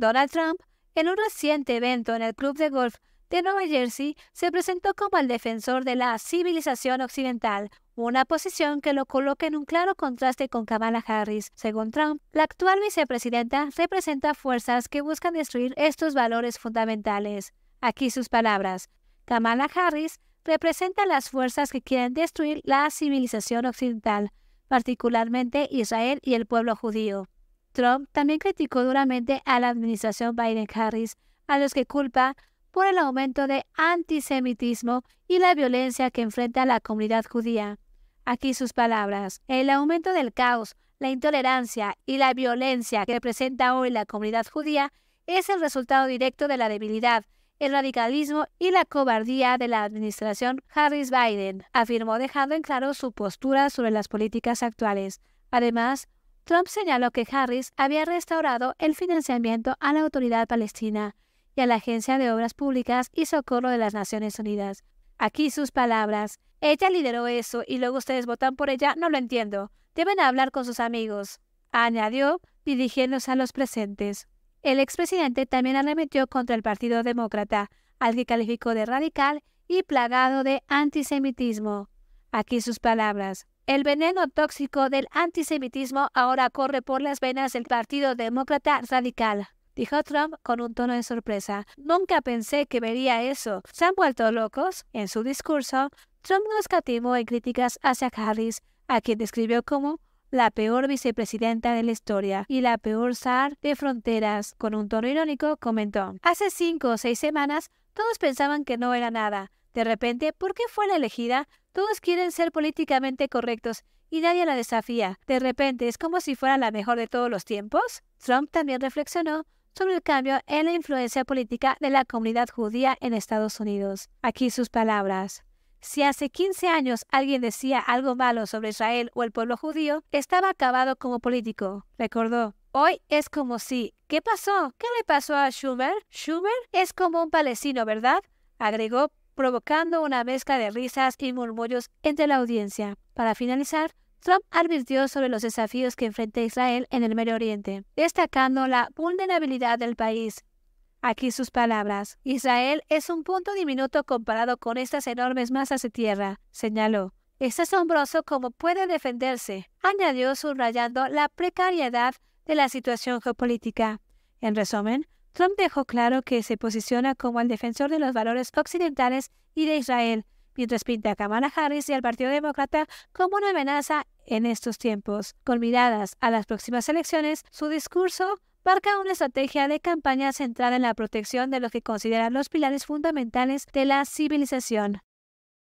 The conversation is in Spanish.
Donald Trump, en un reciente evento en el Club de Golf de Nueva Jersey, se presentó como el defensor de la civilización occidental, una posición que lo coloca en un claro contraste con Kamala Harris. Según Trump, la actual vicepresidenta representa fuerzas que buscan destruir estos valores fundamentales. Aquí sus palabras. Kamala Harris representa las fuerzas que quieren destruir la civilización occidental, particularmente Israel y el pueblo judío. Trump también criticó duramente a la administración Biden-Harris, a los que culpa por el aumento de antisemitismo y la violencia que enfrenta la comunidad judía. Aquí sus palabras. El aumento del caos, la intolerancia y la violencia que representa hoy la comunidad judía es el resultado directo de la debilidad, el radicalismo y la cobardía de la administración Harris Biden, afirmó dejando en claro su postura sobre las políticas actuales. Además, Trump señaló que Harris había restaurado el financiamiento a la autoridad palestina y a la Agencia de Obras Públicas y Socorro de las Naciones Unidas. Aquí sus palabras. Ella lideró eso y luego ustedes votan por ella, no lo entiendo. Deben hablar con sus amigos, añadió, dirigiéndose a los presentes. El expresidente también arremetió contra el Partido Demócrata, al que calificó de radical y plagado de antisemitismo. Aquí sus palabras. El veneno tóxico del antisemitismo ahora corre por las venas del Partido Demócrata Radical dijo Trump con un tono de sorpresa. Nunca pensé que vería eso. ¿Se han vuelto locos? En su discurso, Trump nos escatimó en críticas hacia Harris, a quien describió como la peor vicepresidenta de la historia y la peor zar de fronteras. Con un tono irónico, comentó. Hace cinco o seis semanas, todos pensaban que no era nada. De repente, ¿por qué fue la elegida? Todos quieren ser políticamente correctos y nadie la desafía. De repente, ¿es como si fuera la mejor de todos los tiempos? Trump también reflexionó sobre el cambio en la influencia política de la comunidad judía en Estados Unidos. Aquí sus palabras. Si hace 15 años alguien decía algo malo sobre Israel o el pueblo judío, estaba acabado como político, recordó. Hoy es como si, ¿qué pasó? ¿Qué le pasó a Schumer? Schumer es como un palestino, ¿verdad? agregó provocando una mezcla de risas y murmullos entre la audiencia. Para finalizar, Trump advirtió sobre los desafíos que enfrenta Israel en el Medio Oriente, destacando la vulnerabilidad del país. Aquí sus palabras. Israel es un punto diminuto comparado con estas enormes masas de tierra, señaló. Es asombroso cómo puede defenderse, añadió subrayando la precariedad de la situación geopolítica. En resumen, Trump dejó claro que se posiciona como el defensor de los valores occidentales y de Israel, mientras pinta a Kamala Harris y al Partido Demócrata como una amenaza en estos tiempos. Con miradas a las próximas elecciones, su discurso marca una estrategia de campaña centrada en la protección de lo que consideran los pilares fundamentales de la civilización.